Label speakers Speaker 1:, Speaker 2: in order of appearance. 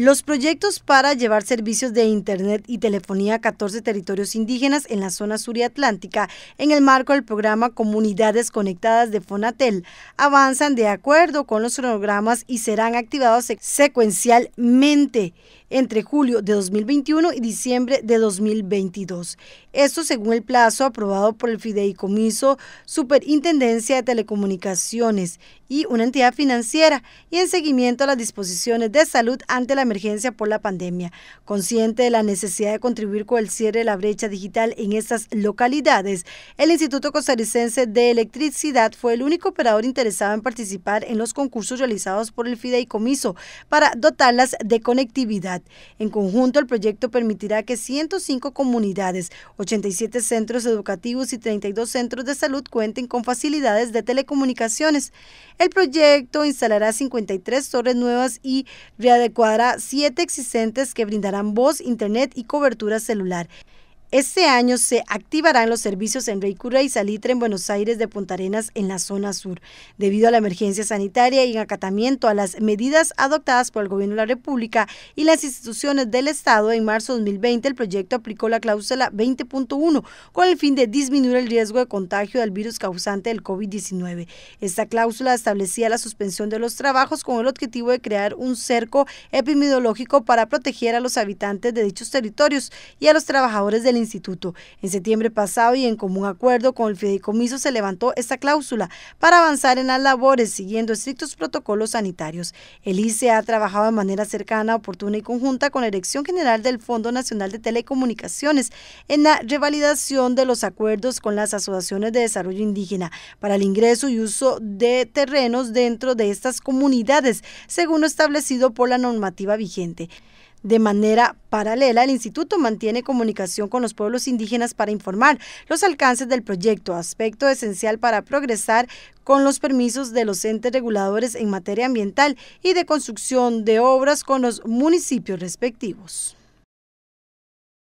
Speaker 1: Los proyectos para llevar servicios de Internet y telefonía a 14 territorios indígenas en la zona sur y atlántica, en el marco del programa Comunidades Conectadas de Fonatel, avanzan de acuerdo con los cronogramas y serán activados secuencialmente entre julio de 2021 y diciembre de 2022. Esto según el plazo aprobado por el Fideicomiso, Superintendencia de Telecomunicaciones y una entidad financiera y en seguimiento a las disposiciones de salud ante la emergencia por la pandemia. Consciente de la necesidad de contribuir con el cierre de la brecha digital en estas localidades, el Instituto Costarricense de Electricidad fue el único operador interesado en participar en los concursos realizados por el Fideicomiso para dotarlas de conectividad. En conjunto, el proyecto permitirá que 105 comunidades, 87 centros educativos y 32 centros de salud cuenten con facilidades de telecomunicaciones. El proyecto instalará 53 torres nuevas y readecuará siete existentes que brindarán voz, internet y cobertura celular. Este año se activarán los servicios en Rey y Salitre en Buenos Aires de Punta Arenas en la zona sur, debido a la emergencia sanitaria y en acatamiento a las medidas adoptadas por el Gobierno de la República y las instituciones del Estado. En marzo de 2020 el proyecto aplicó la cláusula 20.1 con el fin de disminuir el riesgo de contagio del virus causante del COVID-19. Esta cláusula establecía la suspensión de los trabajos con el objetivo de crear un cerco epidemiológico para proteger a los habitantes de dichos territorios y a los trabajadores del instituto. En septiembre pasado y en común acuerdo con el fideicomiso se levantó esta cláusula para avanzar en las labores siguiendo estrictos protocolos sanitarios. El ICE ha trabajado de manera cercana, oportuna y conjunta con la Dirección General del Fondo Nacional de Telecomunicaciones en la revalidación de los acuerdos con las asociaciones de desarrollo indígena para el ingreso y uso de terrenos dentro de estas comunidades, según lo establecido por la normativa vigente. De manera paralela, el instituto mantiene comunicación con los pueblos indígenas para informar los alcances del proyecto, aspecto esencial para progresar con los permisos de los entes reguladores en materia ambiental y de construcción de obras con los municipios respectivos.